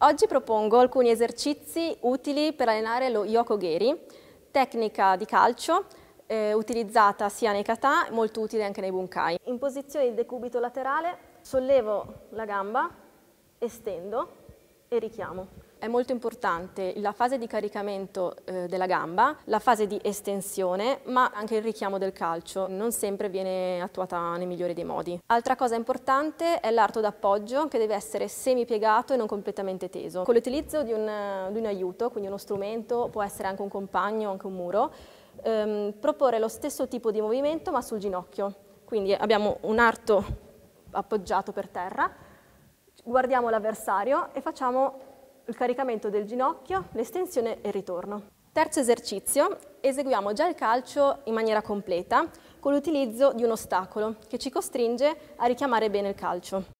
Oggi propongo alcuni esercizi utili per allenare lo yokogeri, tecnica di calcio eh, utilizzata sia nei kata, molto utile anche nei bunkai. In posizione di decubito laterale sollevo la gamba, estendo e richiamo. È molto importante la fase di caricamento eh, della gamba, la fase di estensione, ma anche il richiamo del calcio. Non sempre viene attuata nei migliori dei modi. Altra cosa importante è l'arto d'appoggio che deve essere semipiegato e non completamente teso. Con l'utilizzo di, di un aiuto, quindi uno strumento, può essere anche un compagno, anche un muro, ehm, proporre lo stesso tipo di movimento ma sul ginocchio. Quindi abbiamo un arto appoggiato per terra, guardiamo l'avversario e facciamo il caricamento del ginocchio, l'estensione e il ritorno. Terzo esercizio, eseguiamo già il calcio in maniera completa con l'utilizzo di un ostacolo che ci costringe a richiamare bene il calcio.